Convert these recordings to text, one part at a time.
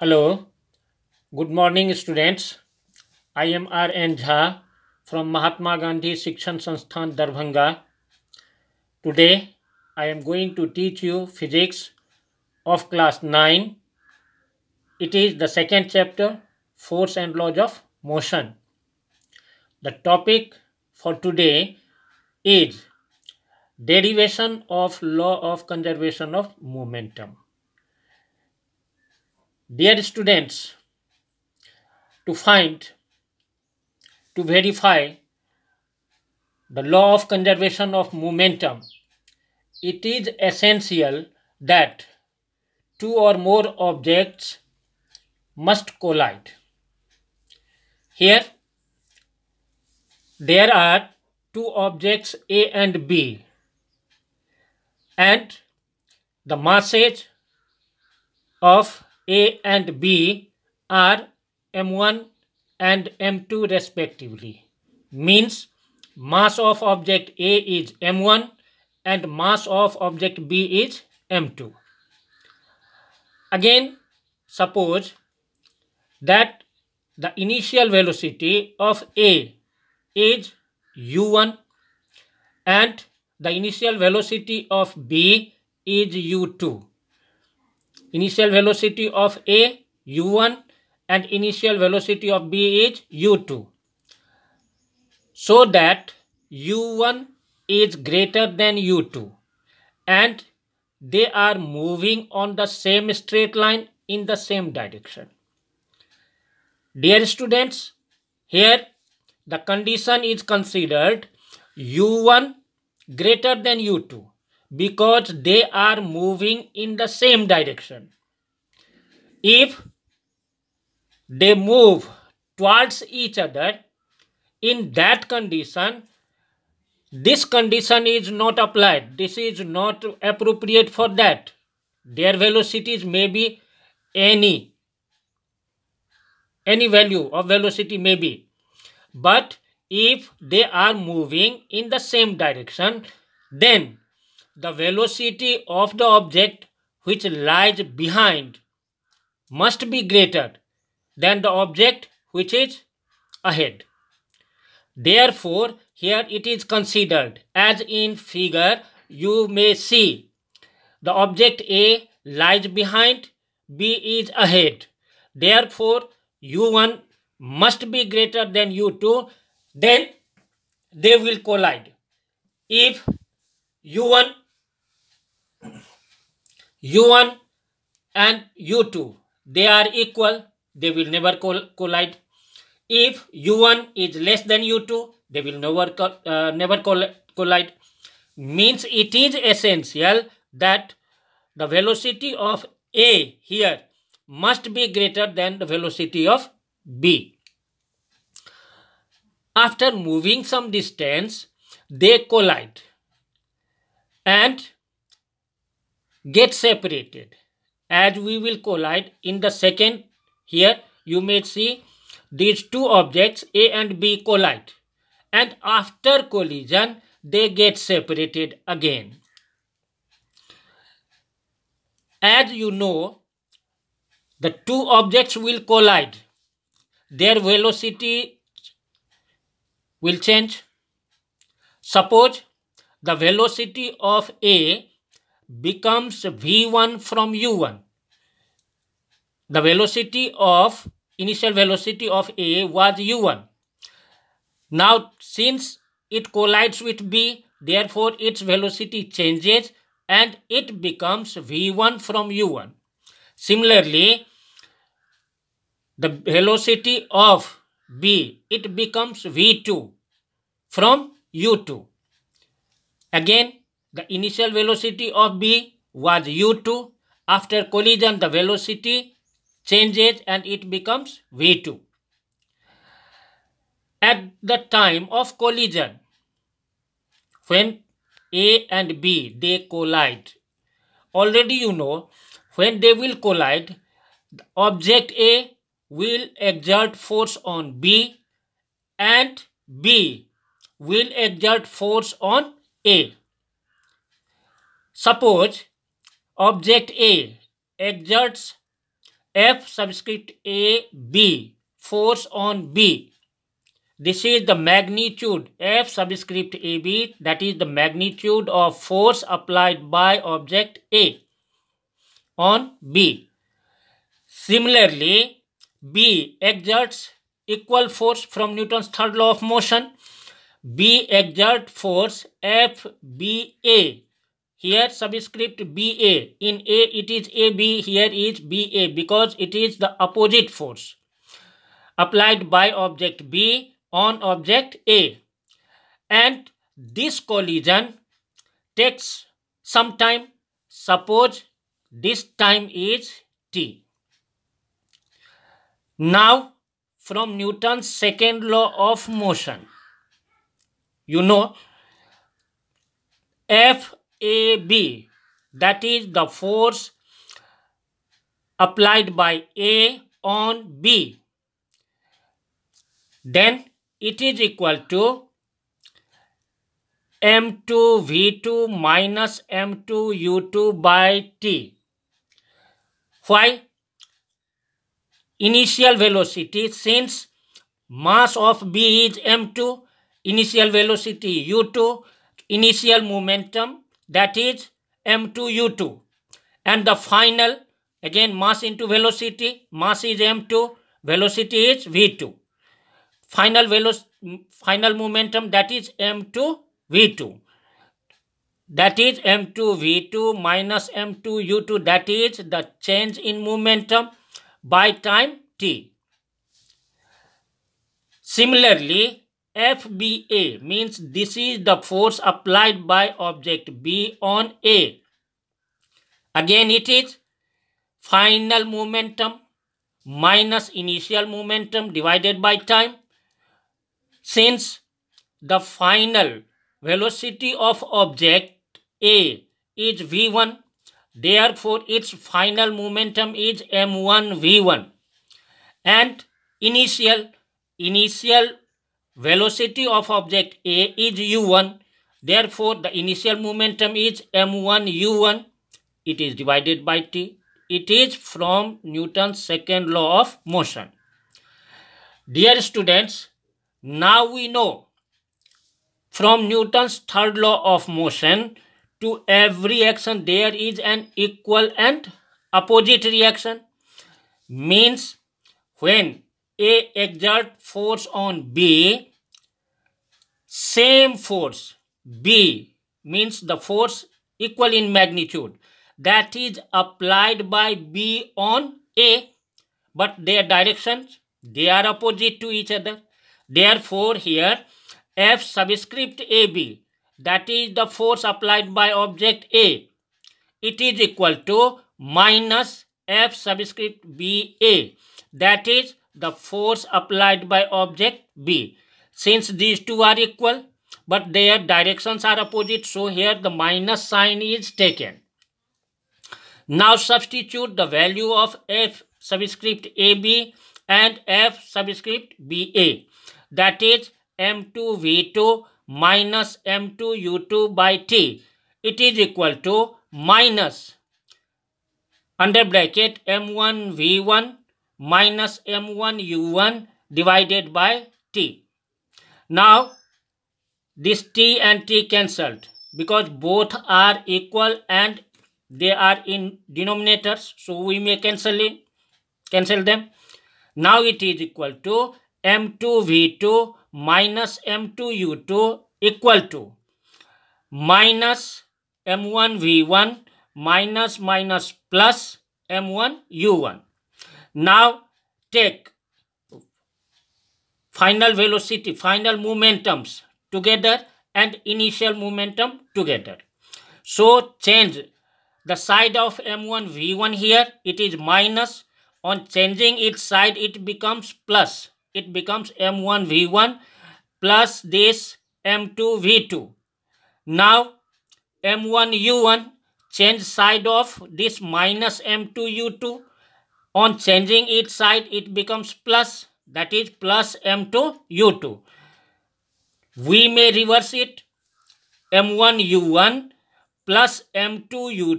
Hello, good morning students. I am R.N. Jha from Mahatma Gandhi Sikshan Sansthan Darbhanga. Today I am going to teach you physics of class 9. It is the second chapter, Force and Laws of Motion. The topic for today is Derivation of Law of Conservation of Momentum dear students, to find, to verify the law of conservation of momentum, it is essential that two or more objects must collide. Here, there are two objects A and B and the masses of a and B are m1 and m2 respectively. Means mass of object A is m1 and mass of object B is m2. Again, suppose that the initial velocity of A is u1 and the initial velocity of B is u2 Initial velocity of A, u1 and initial velocity of B is u2. So that u1 is greater than u2 and they are moving on the same straight line in the same direction. Dear students, here the condition is considered u1 greater than u2 because they are moving in the same direction. If they move towards each other, in that condition, this condition is not applied. This is not appropriate for that. Their velocities may be any. Any value of velocity may be. But if they are moving in the same direction, then the velocity of the object which lies behind must be greater than the object which is ahead. Therefore, here it is considered as in figure you may see the object A lies behind, B is ahead. Therefore, U1 must be greater than U2, then they will collide. If U1 u1 and u2 they are equal they will never collide if u1 is less than u2 they will never uh, never collide means it is essential that the velocity of a here must be greater than the velocity of b after moving some distance they collide and get separated as we will collide in the second here you may see these two objects A and B collide and after collision they get separated again. As you know the two objects will collide their velocity will change. Suppose the velocity of A becomes v1 from u1 the velocity of initial velocity of a was u1 now since it collides with b therefore its velocity changes and it becomes v1 from u1 similarly the velocity of b it becomes v2 from u2 again the initial velocity of B was u2. After collision, the velocity changes and it becomes v2. At the time of collision, when A and B, they collide. Already you know, when they will collide, object A will exert force on B and B will exert force on A. Suppose object A exerts F subscript A B force on B. This is the magnitude F subscript AB that is the magnitude of force applied by object A on B. Similarly, B exerts equal force from Newton's third law of motion. B exert force FBA here subscript BA. In A it is AB, here is BA because it is the opposite force applied by object B on object A. And this collision takes some time. Suppose this time is T. Now, from Newton's second law of motion, you know F AB. That is the force applied by A on B. Then it is equal to m2 v2 minus m2 u2 by t. Why? Initial velocity since mass of B is m2, initial velocity u2, initial momentum that is m2u2 and the final again mass into velocity mass is m2 velocity is v2 final velocity final momentum that is m2 v2 that is m2 v2 minus m2 u2 that is the change in momentum by time t similarly FBA means this is the force applied by object B on A. Again it is final momentum minus initial momentum divided by time. Since the final velocity of object A is V1, therefore its final momentum is M1 V1 and initial initial velocity of object A is u1. Therefore, the initial momentum is m1 u1. It is divided by t. It is from Newton's second law of motion. Dear students, now we know from Newton's third law of motion to every action there is an equal and opposite reaction. Means when a exert force on B, same force, B means the force equal in magnitude that is applied by B on A, but their directions, they are opposite to each other. Therefore, here F subscript AB, that is the force applied by object A, it is equal to minus F subscript BA, that is the force applied by object B. Since these two are equal, but their directions are opposite, so here the minus sign is taken. Now substitute the value of F subscript AB and F subscript BA. That is M2 V2 minus M2 U2 by T. It is equal to minus under bracket M1 V1 minus m1 u1 divided by t. Now, this t and t cancelled because both are equal and they are in denominators. So, we may cancel, in, cancel them. Now, it is equal to m2 v2 minus m2 u2 equal to minus m1 v1 minus minus plus m1 u1. Now take final velocity, final momentums together and initial momentum together. So change the side of M1 V1 here it is minus on changing its side it becomes plus it becomes M1 V1 plus this M2 V2. Now M1 U1 change side of this minus M2 U2 on changing its side, it becomes plus, that is plus M2 U2. We may reverse it, M1 U1 plus M2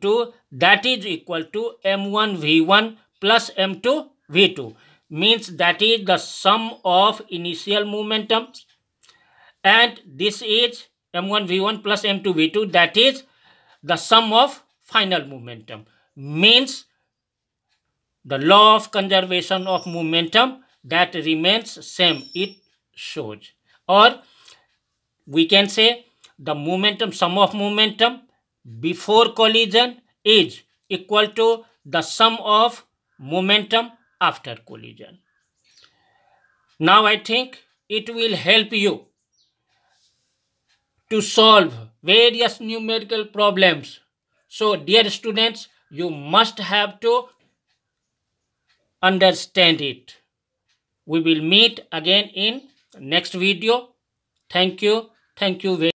U2, that is equal to M1 V1 plus M2 V2. Means that is the sum of initial momentum, and this is m1 v1 plus m2 v2 that is the sum of final momentum means the law of conservation of momentum that remains same it shows or we can say the momentum sum of momentum before collision is equal to the sum of momentum after collision now i think it will help you to solve various numerical problems so dear students you must have to understand it. We will meet again in next video. Thank you. Thank you. very.